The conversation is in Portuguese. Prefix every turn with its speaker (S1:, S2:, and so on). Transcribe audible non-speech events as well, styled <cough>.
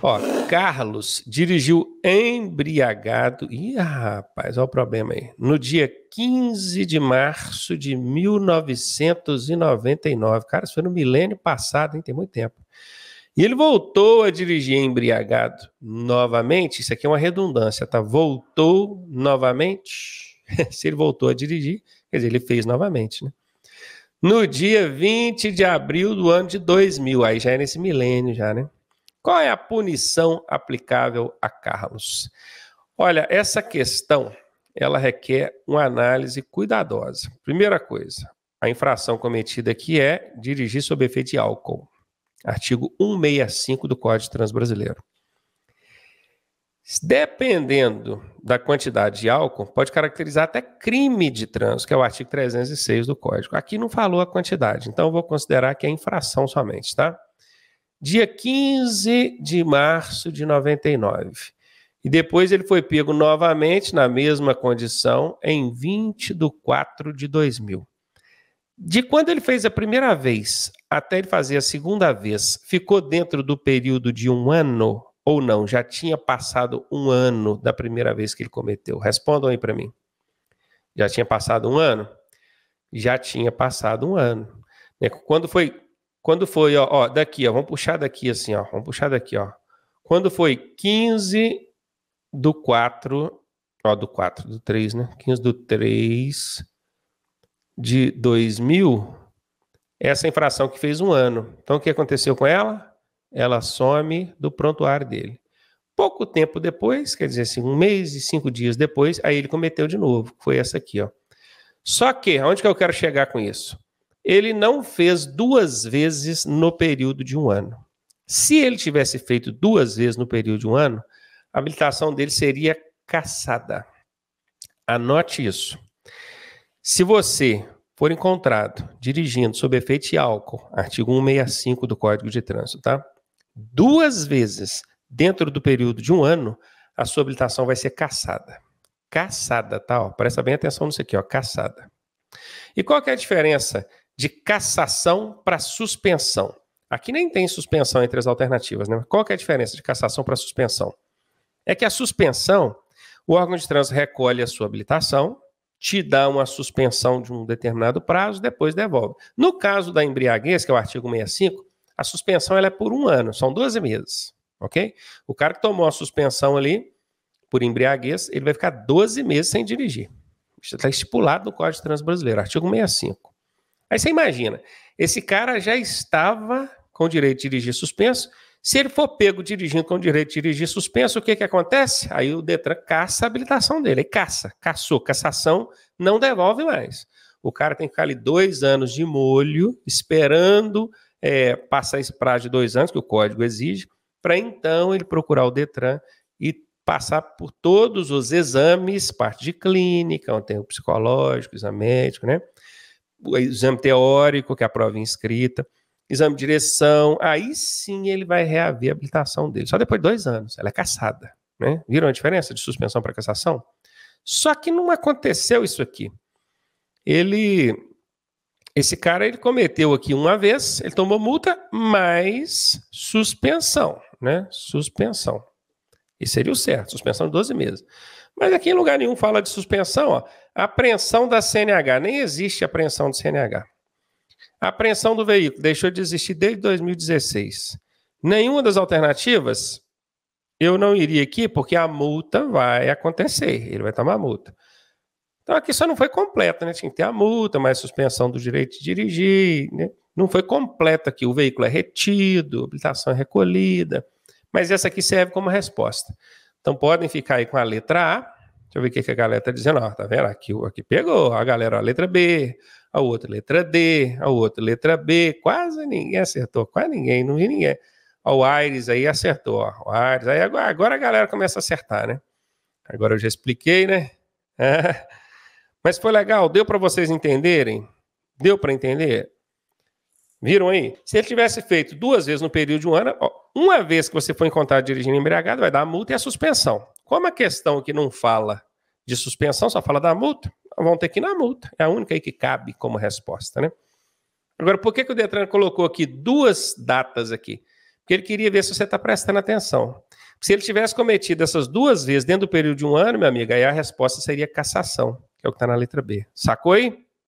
S1: Ó, Carlos dirigiu embriagado. Ih, rapaz, olha o problema aí. No dia 15 de março de 1999. Cara, isso foi no milênio passado, hein? Tem muito tempo. E ele voltou a dirigir embriagado novamente. Isso aqui é uma redundância, tá? Voltou novamente. <laughs> Se ele voltou a dirigir, quer dizer, ele fez novamente, né? No dia 20 de abril do ano de 2000. Aí já é nesse milênio, já, né? Qual é a punição aplicável a Carlos? Olha, essa questão ela requer uma análise cuidadosa. Primeira coisa, a infração cometida aqui é dirigir sob efeito de álcool. Artigo 165 do Código de Trânsito Brasileiro. Dependendo da quantidade de álcool, pode caracterizar até crime de trânsito, que é o artigo 306 do Código. Aqui não falou a quantidade, então eu vou considerar que é infração somente, tá? dia 15 de março de 99. E depois ele foi pego novamente na mesma condição em 20 de 4 de 2000. De quando ele fez a primeira vez até ele fazer a segunda vez, ficou dentro do período de um ano ou não? Já tinha passado um ano da primeira vez que ele cometeu? Respondam aí para mim. Já tinha passado um ano? Já tinha passado um ano. Né, quando foi quando foi, ó, ó, daqui, ó, vamos puxar daqui assim, ó, vamos puxar daqui, ó. Quando foi 15 do 4, ó, do 4, do 3, né? 15 do 3 de 2000, essa infração que fez um ano. Então, o que aconteceu com ela? Ela some do prontuário dele. Pouco tempo depois, quer dizer assim, um mês e cinco dias depois, aí ele cometeu de novo. Foi essa aqui, ó. Só que, aonde que eu quero chegar com isso? ele não fez duas vezes no período de um ano. Se ele tivesse feito duas vezes no período de um ano, a habilitação dele seria caçada. Anote isso. Se você for encontrado dirigindo sob efeito de álcool, artigo 165 do Código de Trânsito, tá? Duas vezes dentro do período de um ano, a sua habilitação vai ser caçada. Caçada, tá? Ó, presta bem atenção nisso aqui, ó, caçada. E qual que é a diferença de cassação para suspensão. Aqui nem tem suspensão entre as alternativas, né? Qual que é a diferença de cassação para suspensão? É que a suspensão, o órgão de trânsito recolhe a sua habilitação, te dá uma suspensão de um determinado prazo, depois devolve. No caso da embriaguez, que é o artigo 65, a suspensão ela é por um ano, são 12 meses, ok? O cara que tomou a suspensão ali por embriaguez, ele vai ficar 12 meses sem dirigir. Isso está estipulado no Código de Trânsito Brasileiro, artigo 65. Aí você imagina, esse cara já estava com direito de dirigir suspenso. Se ele for pego dirigindo com direito de dirigir suspenso, o que, que acontece? Aí o Detran caça a habilitação dele. Aí caça, caçou, cassação, não devolve mais. O cara tem que ficar ali dois anos de molho, esperando é, passar esse prazo de dois anos, que o código exige, para então ele procurar o Detran e passar por todos os exames, parte de clínica, um tempo psicológico, exame médico, né? exame teórico, que é a prova inscrita, exame de direção, aí sim ele vai reaver a habilitação dele. Só depois de dois anos, ela é caçada. Né? Viram a diferença de suspensão para cassação? Só que não aconteceu isso aqui. Ele, esse cara, ele cometeu aqui uma vez, ele tomou multa, mas suspensão, né? Suspensão. E seria o certo, suspensão de 12 meses. Mas aqui em lugar nenhum fala de suspensão. Ó. Apreensão da CNH. Nem existe apreensão de CNH. Apreensão do veículo. Deixou de existir desde 2016. Nenhuma das alternativas, eu não iria aqui, porque a multa vai acontecer. Ele vai tomar multa. Então aqui só não foi completa, né? Tinha que ter a multa, mais suspensão do direito de dirigir, né? Não foi completa aqui. O veículo é retido, habilitação é recolhida. Mas essa aqui serve como resposta. Então podem ficar aí com a letra A. Deixa eu ver o que, que a galera está dizendo. Ó, tá vendo? Aqui, aqui pegou. A galera, a letra B, a outra letra D, a outra letra B. Quase ninguém acertou. Quase ninguém. Não vi ninguém. Ó, o Aires aí acertou. Ó, o Aires. Aí agora, agora a galera começa a acertar, né? Agora eu já expliquei, né? <laughs> Mas foi legal. Deu para vocês entenderem? Deu para entender? Viram aí? Se ele tivesse feito duas vezes no período de um ano, uma vez que você for encontrado dirigindo embriagado, vai dar a multa e a suspensão. Como a questão que não fala de suspensão, só fala da multa, vão ter que ir na multa. É a única aí que cabe como resposta, né? Agora, por que, que o Detran colocou aqui duas datas aqui? Porque ele queria ver se você está prestando atenção. Se ele tivesse cometido essas duas vezes dentro do período de um ano, meu amigo, aí a resposta seria cassação, que é o que está na letra B. Sacou aí?